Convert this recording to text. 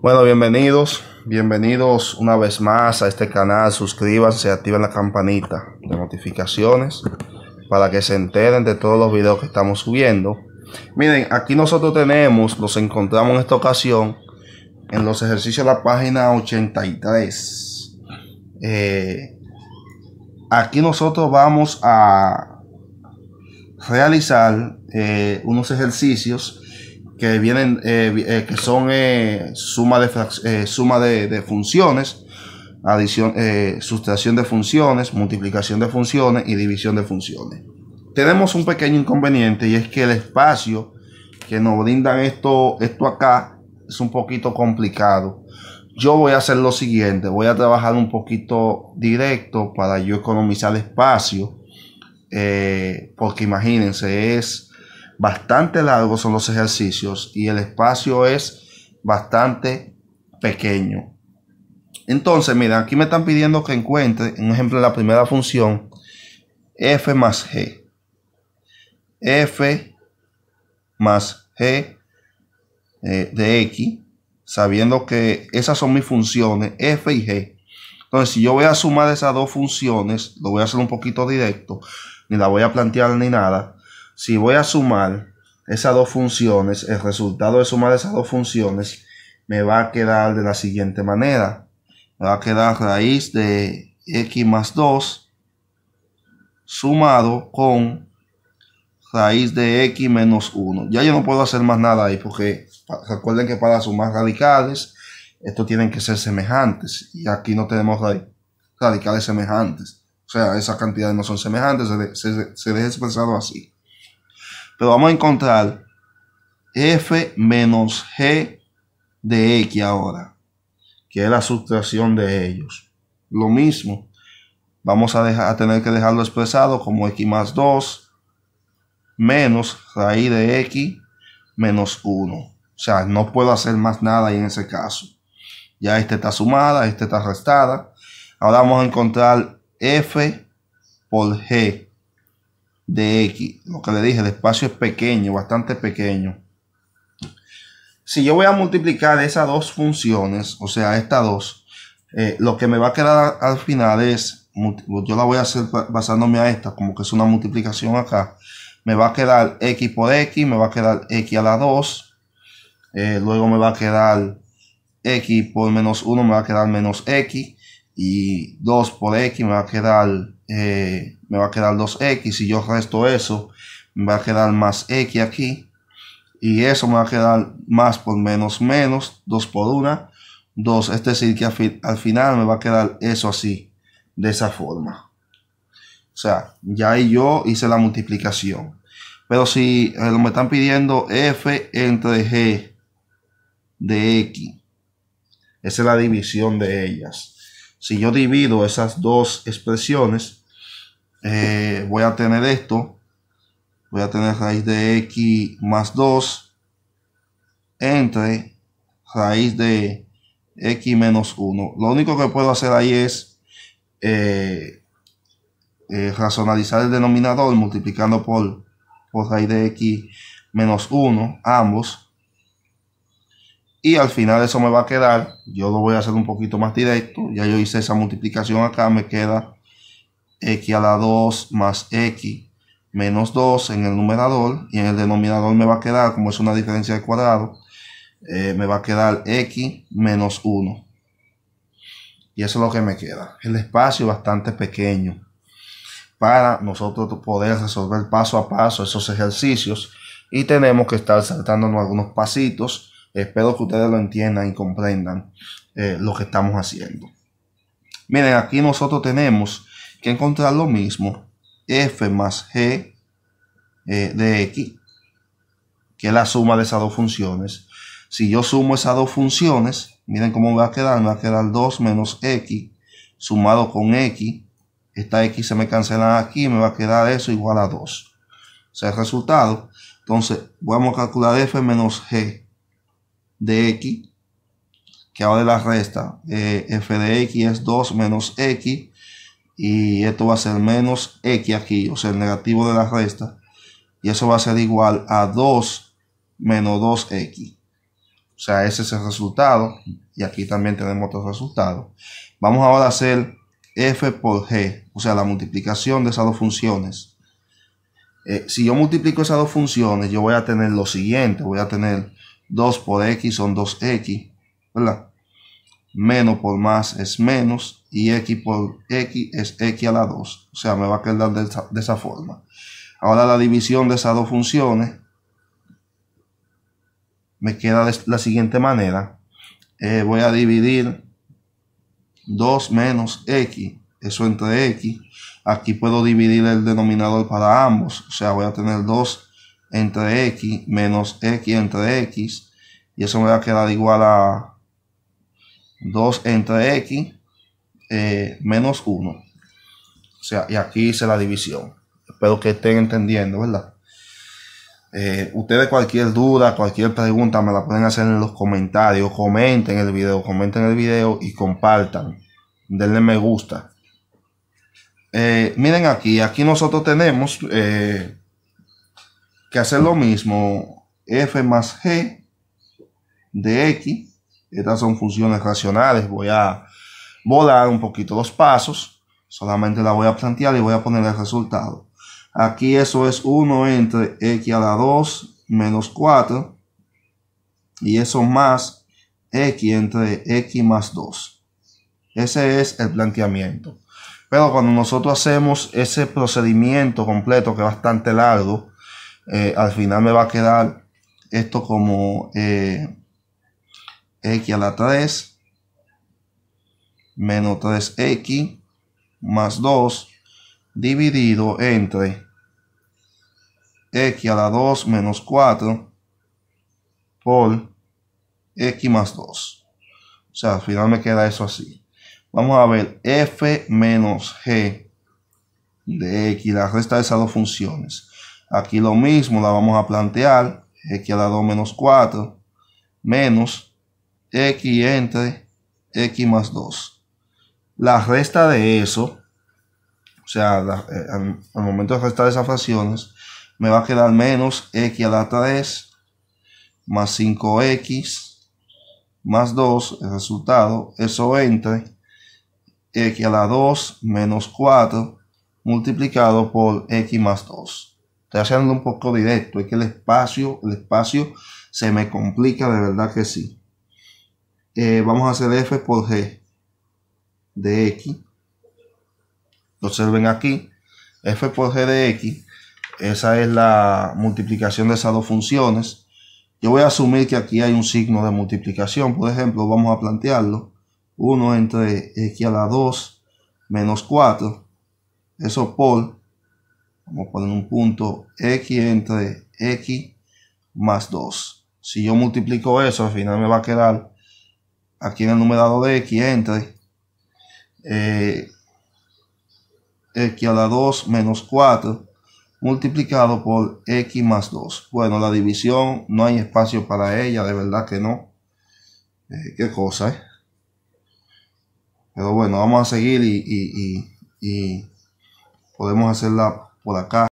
Bueno, bienvenidos, bienvenidos una vez más a este canal. Suscríbanse, activen la campanita de notificaciones para que se enteren de todos los videos que estamos subiendo. Miren, aquí nosotros tenemos, nos encontramos en esta ocasión en los ejercicios de la página 83. Eh, aquí nosotros vamos a realizar eh, unos ejercicios que vienen, eh, eh, que son eh, suma, de, suma de, funciones, adición, sustracción de funciones, multiplicación de funciones y división de funciones. Tenemos un pequeño inconveniente y es que el espacio que nos brindan esto, esto acá es un poquito complicado. Yo voy a hacer lo siguiente, voy a trabajar un poquito directo para yo economizar espacio, porque imagínense, es bastante largos son los ejercicios y el espacio es bastante pequeño. Entonces, mira, aquí me están pidiendo que encuentre, un ejemplo, la primera función, f más g. f más g eh, de x, sabiendo que esas son mis funciones, f y g. Entonces, si yo voy a sumar esas dos funciones, lo voy a hacer un poquito directo, ni la voy a plantear ni nada si voy a sumar esas dos funciones, el resultado de sumar esas dos funciones me va a quedar de la siguiente manera. Me va a quedar raíz de x más 2 sumado con raíz de x menos 1. Ya yo no puedo hacer más nada ahí porque recuerden que para sumar radicales estos tienen que ser semejantes y aquí no tenemos radicales semejantes. O sea, esas cantidades no son semejantes, se, se, deja expresado así. Pero vamos a encontrar f menos g de x ahora, que es la sustracción de ellos. Lo mismo, vamos a, tener que dejarlo expresado como x más 2 menos raíz de x menos 1. O sea, no puedo hacer más nada en ese caso. Ya esta está sumada, esta está restada. Ahora vamos a encontrar f por g de X. Lo que le dije, el espacio es pequeño, bastante pequeño. Si yo voy a multiplicar esas dos funciones, o sea, estas dos, eh, lo que me va a quedar al final es, pues, yo la voy a hacer basándome a esta, como que es una multiplicación acá. Me va a quedar X por X, me va a quedar X a la 2. Eh, luego me va a quedar X por menos 1, me va a quedar menos X. Y 2 por X me va a quedar eh, me va a quedar 2x. Si yo resto eso, me va a quedar más x aquí. Y eso me va a quedar más por menos menos, 2 por 1, 2. Es decir, que al, final me va a quedar eso así, de esa forma. O sea, ya ahí yo hice la multiplicación. Pero si eh, me están pidiendo f entre g de x, esa es la división de ellas. Si yo divido esas dos expresiones, eh, voy a tener esto. Voy a tener raíz de x más 2 entre raíz de x menos 1. Lo único que puedo hacer ahí es eh, eh, racionalizar el denominador multiplicando por, por raíz de x menos 1, ambos y al final eso me va a quedar, yo lo voy a hacer un poquito más directo, ya yo hice esa multiplicación acá, me queda x a la 2 más x menos 2 en el numerador y en el denominador me va a quedar, como es una diferencia de cuadrado, eh, me va a quedar x menos 1. Y eso es lo que me queda. El espacio es bastante pequeño para nosotros poder resolver paso a paso esos ejercicios y tenemos que estar saltándonos algunos pasitos Espero que ustedes lo entiendan y comprendan eh, lo que estamos haciendo. Miren, aquí nosotros tenemos que encontrar lo mismo. F más G eh, de X, que es la suma de esas dos funciones. Si yo sumo esas dos funciones, miren cómo va a quedar. Me va a quedar 2 menos X sumado con X. Esta X se me cancela aquí me va a quedar eso igual a 2. O sea, el resultado. Entonces, vamos a calcular F menos G de x, que ahora es la resta, eh, f de x es 2 menos x, y esto va a ser menos x aquí, o sea, el negativo de la resta, y eso va a ser igual a 2 menos 2x. O sea, ese es el resultado, y aquí también tenemos otro resultado. Vamos ahora a hacer f por g, o sea, la multiplicación de esas dos funciones. Eh, si yo multiplico esas dos funciones, yo voy a tener lo siguiente, voy a tener 2 por x son 2x, Menos por más es menos y x por x es x a la 2. O sea, me va a quedar de esa, forma. Ahora la división de esas dos funciones me queda de la siguiente manera. Eh, voy a dividir 2 menos x, eso entre x. Aquí puedo dividir el denominador para ambos, o sea, voy a tener 2 entre x menos x entre x. Y eso me va a quedar igual a 2 entre x eh, menos 1. O sea, y aquí hice la división. Espero que estén entendiendo, ¿verdad? Eh, ustedes cualquier duda, cualquier pregunta me la pueden hacer en los comentarios. Comenten el video, comenten el video y compartan. Denle me gusta. Eh, miren aquí, aquí nosotros tenemos que hacer lo mismo, f más g de x, estas son funciones racionales, voy a volar un poquito los pasos, solamente la voy a plantear y voy a poner el resultado. Aquí eso es 1 entre x a la 2 menos 4 y eso más x entre x más 2. Ese es el planteamiento. Pero cuando nosotros hacemos ese procedimiento completo que es bastante largo, eh, al final me va a quedar esto como eh, x a la 3 menos 3x más 2 dividido entre x a la 2 menos 4 por x más 2. O sea, al final me queda eso así. Vamos a ver f menos g de x, la resta de esas dos funciones. Aquí lo mismo, la vamos a plantear. X a la 2 menos 4 menos X entre X más 2. La resta de eso, o sea, eh, al, al momento de restar esas fracciones, me va a quedar menos X a la 3 más 5X más 2, el resultado, eso entre x a la 2 menos 4 multiplicado por x más 2. Estoy haciendo un poco directo, es que el espacio, el espacio se me complica, de verdad que sí. Eh, vamos a hacer F por G de X. Observen aquí, F por G de X, esa es la multiplicación de esas dos funciones. Yo voy a asumir que aquí hay un signo de multiplicación, por ejemplo, vamos a plantearlo. 1 entre X a la 2 menos 4, eso por vamos a poner un punto x entre x más 2. Si yo multiplico eso, al final me va a quedar aquí en el numerador de x entre eh, x a la 2 menos 4 multiplicado por x más 2. Bueno, la división no hay espacio para ella, de verdad que no. Eh, qué cosa, ¿eh? Pero bueno, vamos a seguir y, podemos hacer y podemos por acá